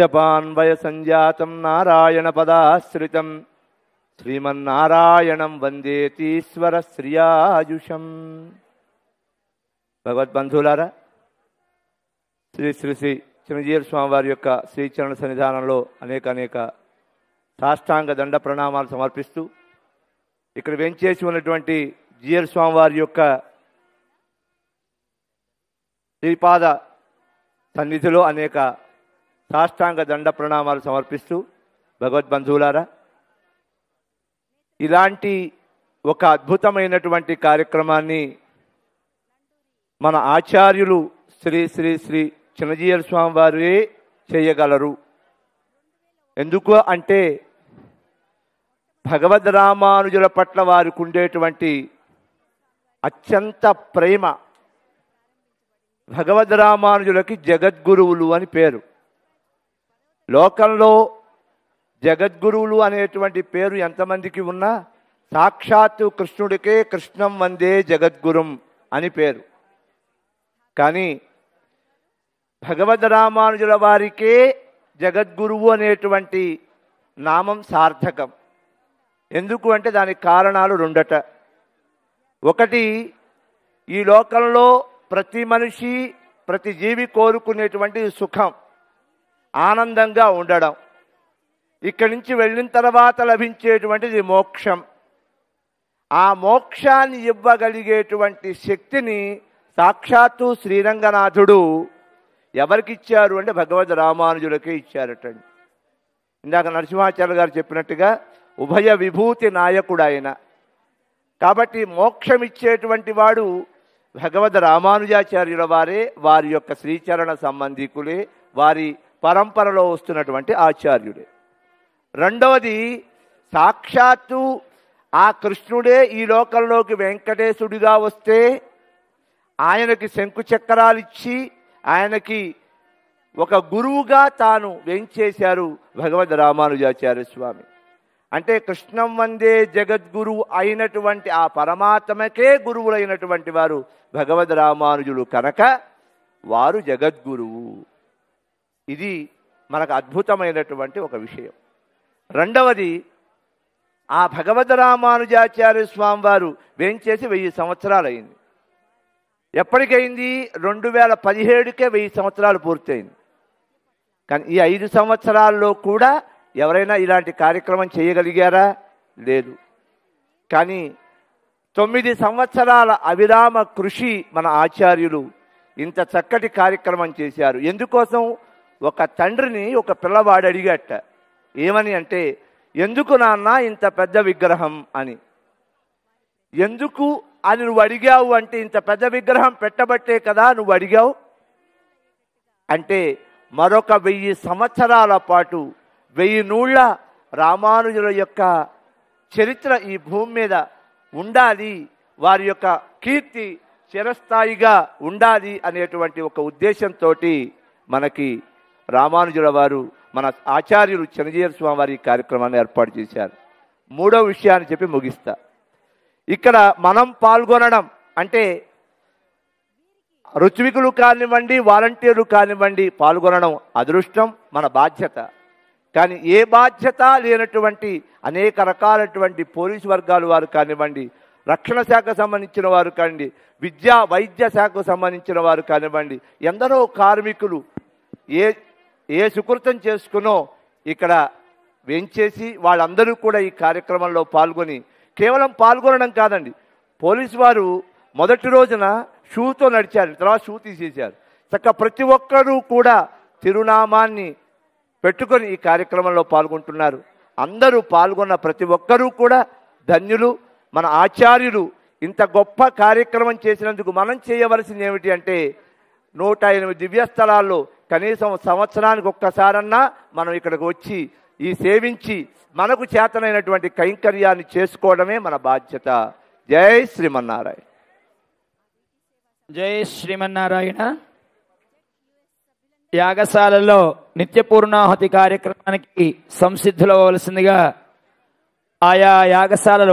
నారాయణ నారాయణపదాశ్రితం శ్రీమన్నారాయణం వందేతీశ్వర శ్రీయాయుషం భగవద్బంధువులారా శ్రీ శ్రీ శ్రీ చిరంజీవ స్వామి వారి యొక్క శ్రీచరణ సన్నిధానంలో అనేక అనేక సాష్టాంగ దండ ప్రణామాలు సమర్పిస్తూ ఇక్కడ వెంచేసి ఉన్నటువంటి జీఎల్ స్వామి వారి యొక్క శ్రీపాద సన్నిధిలో అనేక సాష్టాంగ దండ ప్రణామాలు సమర్పిస్తూ భగవద్బంధువులారా ఇలాంటి ఒక అద్భుతమైనటువంటి కార్యక్రమాన్ని మన ఆచార్యులు శ్రీ శ్రీ శ్రీ చిన్నజీయర్ స్వామి వారే చేయగలరు ఎందుకు అంటే భగవద్ రామానుజుల పట్ల వారికి ఉండేటువంటి అత్యంత ప్రేమ భగవద్ రామానుజులకి జగద్గురువులు అని పేరు లోకంలో జగద్గురువులు అనేటువంటి పేరు ఎంతమందికి ఉన్నా సాక్షాత్తు కృష్ణుడికే కృష్ణం వందే జగద్గురుం అని పేరు కానీ భగవద్ రామానుజుల వారికే జగద్గురువు అనేటువంటి నామం సార్థకం ఎందుకు అంటే దానికి కారణాలు రెండట ఒకటి ఈ లోకంలో ప్రతి మనిషి ప్రతి జీవి కోరుకునేటువంటి సుఖం ఆనందంగా ఉండడం ఇక్కడి నుంచి వెళ్ళిన తర్వాత లభించేటువంటిది మోక్షం ఆ మోక్షాన్ని ఇవ్వగలిగేటువంటి శక్తిని సాక్షాత్తు శ్రీరంగనాథుడు ఎవరికిచ్చారు అంటే భగవద్ రామానుజులకే ఇచ్చారటండి ఇందాక నరసింహాచార్య గారు చెప్పినట్టుగా ఉభయ విభూతి నాయకుడు ఆయన కాబట్టి మోక్షం ఇచ్చేటువంటి వాడు భగవద్ రామానుజాచార్యుల వారే వారి యొక్క శ్రీచరణ సంబంధికులే వారి పరంపరలో వస్తున్నటువంటి ఆచార్యుడే రెండవది సాక్షాత్తు ఆ కృష్ణుడే ఈ లోకంలోకి వెంకటేశుడిగా వస్తే ఆయనకి శంకు ఇచ్చి ఆయనకి ఒక గురువుగా తాను వెంచేశారు భగవద్ రామానుజాచార్య స్వామి అంటే కృష్ణం వందే జగద్గురువు అయినటువంటి ఆ పరమాత్మకే గురువులైనటువంటి వారు భగవద్ రామానుజుడు కనుక వారు జగద్గురువు ఇది మనకు అద్భుతమైనటువంటి ఒక విషయం రెండవది ఆ భగవద్ రామానుజాచార్య స్వామి వారు వేయించేసి వెయ్యి సంవత్సరాలు అయింది ఎప్పటికైంది రెండు వేల పదిహేడుకే వెయ్యి సంవత్సరాలు పూర్తయింది కానీ ఈ ఐదు సంవత్సరాల్లో కూడా ఎవరైనా ఇలాంటి కార్యక్రమం చేయగలిగారా లేదు కానీ తొమ్మిది సంవత్సరాల అవిరామ కృషి మన ఆచార్యులు ఇంత చక్కటి కార్యక్రమం చేశారు ఎందుకోసం ఒక తండ్రిని ఒక పిల్లవాడు అడిగట ఏమని అంటే ఎందుకు నాన్న ఇంత పెద్ద విగ్రహం అని ఎందుకు అని నువ్వు అడిగావు అంటే ఇంత పెద్ద విగ్రహం పెట్టబట్టే కదా నువ్వు అడిగావు అంటే మరొక వెయ్యి సంవత్సరాల పాటు వెయ్యి నూళ్ళ రామానుజుల యొక్క చరిత్ర ఈ భూమి మీద ఉండాలి వారి యొక్క కీర్తి చిరస్థాయిగా ఉండాలి అనేటువంటి ఒక ఉద్దేశంతో మనకి రామానుజుల వారు మన ఆచార్యులు చిరంజీవ స్వామి వారి కార్యక్రమాన్ని ఏర్పాటు చేశారు మూడో విషయాన్ని చెప్పి ముగిస్తా ఇక్కడ మనం పాల్గొనడం అంటే రుచివికులు కానివ్వండి వాలంటీర్లు కానివ్వండి పాల్గొనడం అదృష్టం మన బాధ్యత కానీ ఏ బాధ్యత లేనటువంటి అనేక రకాలటువంటి పోలీసు వర్గాలు వారు కానివ్వండి రక్షణ శాఖకు సంబంధించిన వారు కానివ్వండి విద్యా వైద్య శాఖకు సంబంధించిన వారు కానివ్వండి ఎందరో కార్మికులు ఏ ఏ సుకృతం చేసుకునో ఇక్కడ వెంచేసి వాళ్ళందరూ కూడా ఈ కార్యక్రమంలో పాల్గొని కేవలం పాల్గొనడం కాదండి పోలీసు వారు మొదటి రోజున షూతో నడిచారు తర్వాత షూ తీసేశారు చక్క ప్రతి ఒక్కరూ కూడా తిరునామాన్ని పెట్టుకొని ఈ కార్యక్రమంలో పాల్గొంటున్నారు అందరూ పాల్గొన్న ప్రతి ఒక్కరూ కూడా ధన్యులు మన ఆచార్యులు ఇంత గొప్ప కార్యక్రమం చేసినందుకు మనం చేయవలసింది ఏమిటి అంటే నూట ఎనిమిది దివ్యస్థలాల్లో కనీసం సంవత్సరానికి ఒక్కసారన్నా మనం ఇక్కడికి వచ్చి ఈ సేవించి మనకు చేతనైనటువంటి కైంకర్యాన్ని చేసుకోవడమే మన బాధ్యత జై శ్రీమన్నారాయణ జై శ్రీమన్నారాయణ యాగశాలలో నిత్య పూర్ణాహుతి కార్యక్రమానికి సంసిద్ధులవలసిందిగా ఆయా యాగశాలలో